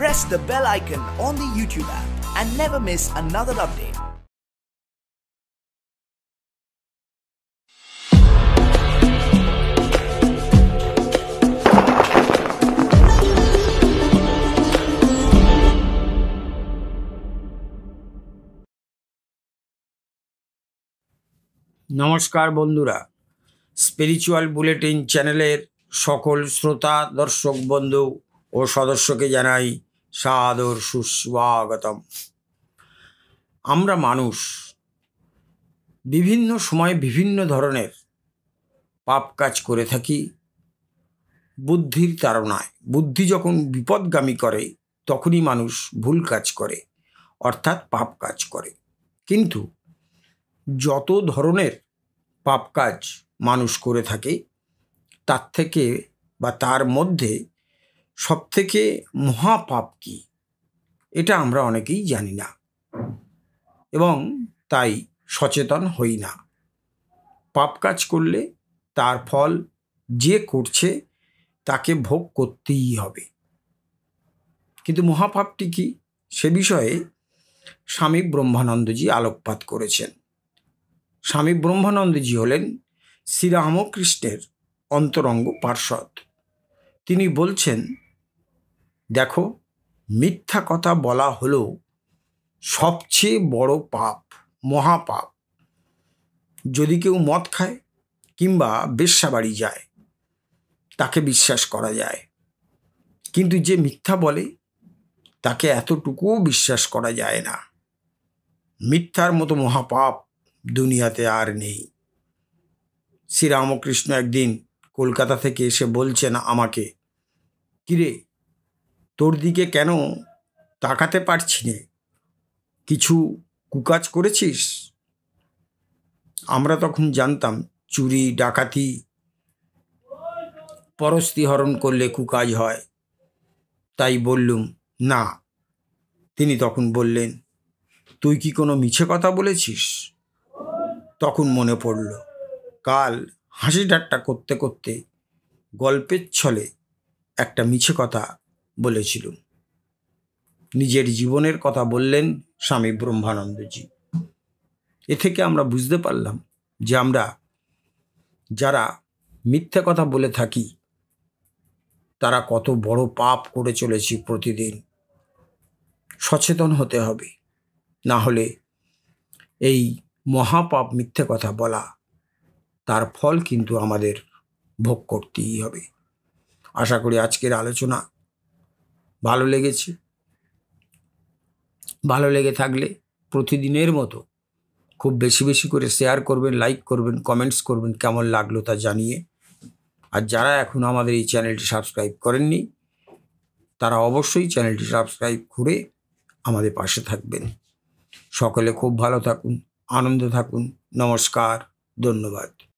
press the bell icon on the YouTube app and never miss another update. নমস্কার বন্ধুরা spiritual bulletin চ্যানেলের সকল শ্রোতা দর্শক বন্ধু ও সদস্যকে জানাই সাদর সুস্বাগতম আমরা মানুষ বিভিন্ন সময়ে বিভিন্ন ধরনের পাপ কাজ করে থাকি বুদ্ধির তারণায় বুদ্ধি যখন বিপদগামী করে তখনই মানুষ ভুল কাজ করে অর্থাৎ পাপ কাজ করে কিন্তু যত ধরনের পাপ কাজ মানুষ করে থাকে তার থেকে বা তার মধ্যে সবথেকে মহাপাপ কি এটা আমরা অনেকেই জানি না এবং তাই সচেতন হই না পাপ কাজ করলে তার ফল যে করছে তাকে ভোগ করতেই হবে কিন্তু মহাপাপটি কি সে বিষয়ে স্বামী ব্রহ্মানন্দজি আলোকপাত করেছেন স্বামী ব্রহ্মানন্দজি হলেন শ্রীরামকৃষ্ণের অন্তরঙ্গ পার্ষদ তিনি বলছেন দেখো মিথ্যা কথা বলা হলো সবচেয়ে বড় পাপ মহাপাপ যদি কেউ মদ খায় কিংবা বেশ্যাবাড়ি যায় তাকে বিশ্বাস করা যায় কিন্তু যে মিথ্যা বলে তাকে এতটুকুও বিশ্বাস করা যায় না মিথ্যার মতো মহাপাপ দুনিয়াতে আর নেই শ্রীরামকৃষ্ণ একদিন কলকাতা থেকে এসে বলছেন আমাকে কিরে তোর দিকে কেন তাকাতে পারছি নে কিছু কুকাজ করেছিস আমরা তখন জানতাম চুরি ডাকাতি হরণ করলে কুকাজ হয় তাই বললুম না তিনি তখন বললেন তুই কি কোনো মিছে কথা বলেছিস তখন মনে পড়ল কাল হাসি ঠাট্টা করতে করতে গল্পের ছলে একটা মিছে কথা বলেছিল নিজের জীবনের কথা বললেন স্বামী ব্রহ্মানন্দজি এ থেকে আমরা বুঝতে পারলাম যে আমরা যারা মিথ্যে কথা বলে থাকি তারা কত বড় পাপ করে চলেছি প্রতিদিন সচেতন হতে হবে না হলে এই মহাপাপ মিথ্যে কথা বলা তার ফল কিন্তু আমাদের ভোগ করতেই হবে আশা করি আজকের আলোচনা ভালো লেগেছে ভালো লেগে থাকলে প্রতিদিনের মতো খুব বেশি বেশি করে শেয়ার করবেন লাইক করবেন কমেন্টস করবেন কেমন লাগলো তা জানিয়ে আর যারা এখন আমাদের এই চ্যানেলটি সাবস্ক্রাইব করেননি তারা অবশ্যই চ্যানেলটি সাবস্ক্রাইব করে আমাদের পাশে থাকবেন সকলে খুব ভালো থাকুন আনন্দ থাকুন নমস্কার ধন্যবাদ